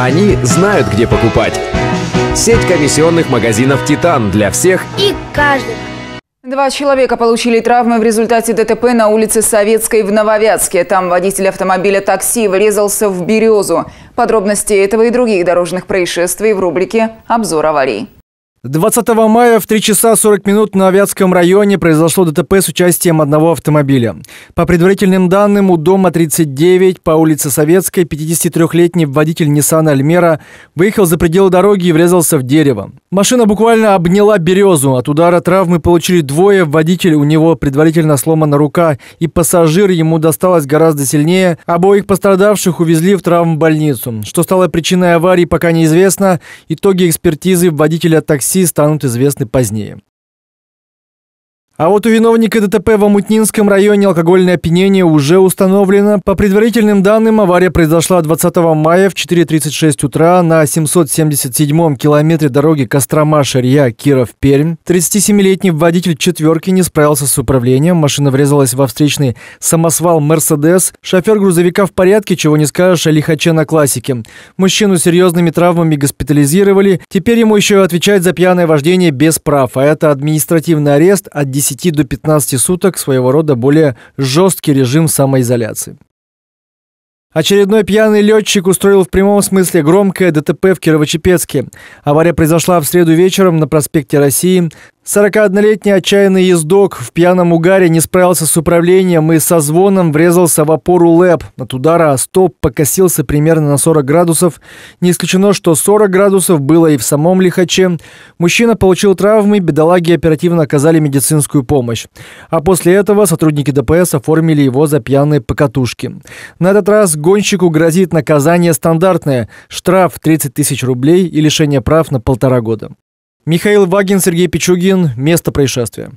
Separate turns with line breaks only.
Они знают, где покупать. Сеть комиссионных магазинов «Титан» для всех
и каждого. Два человека получили травмы в результате ДТП на улице Советской в Нововятске. Там водитель автомобиля такси врезался в березу. Подробности этого и других дорожных происшествий в рубрике «Обзор аварий».
20 мая в 3 часа 40 минут на Вятском районе произошло ДТП с участием одного автомобиля. По предварительным данным, у дома 39 по улице Советской 53-летний водитель Nissan Альмера выехал за пределы дороги и врезался в дерево. Машина буквально обняла березу. От удара травмы получили двое. Водитель у него предварительно сломана рука, и пассажир ему досталось гораздо сильнее. Обоих пострадавших увезли в травмбольницу. Что стало причиной аварии, пока неизвестно. Итоги экспертизы водителя такси станут известны позднее. А вот у виновника ДТП в Амутнинском районе алкогольное опьянение уже установлено. По предварительным данным, авария произошла 20 мая в 4.36 утра на 777-м километре дороги Кострома-Шарья-Киров-Пермь. 37-летний водитель «четверки» не справился с управлением. Машина врезалась во встречный самосвал «Мерседес». Шофер грузовика в порядке, чего не скажешь о лихаче на классике. Мужчину с серьезными травмами госпитализировали. Теперь ему еще отвечать за пьяное вождение без прав, а это административный арест от 10 10 до 15 суток своего рода более жесткий режим самоизоляции. Очередной пьяный летчик устроил в прямом смысле громкое ДТП в Кирово-Чепецке. Авария произошла в среду вечером на проспекте России 41-летний отчаянный ездок в пьяном угаре не справился с управлением и со звоном врезался в опору ЛЭП. От удара стоп покосился примерно на 40 градусов. Не исключено, что 40 градусов было и в самом лихаче. Мужчина получил травмы, бедолаги оперативно оказали медицинскую помощь. А после этого сотрудники ДПС оформили его за пьяные покатушки. На этот раз гонщику грозит наказание стандартное – штраф 30 тысяч рублей и лишение прав на полтора года. Михаил Вагин, Сергей Пичугин. Место происшествия.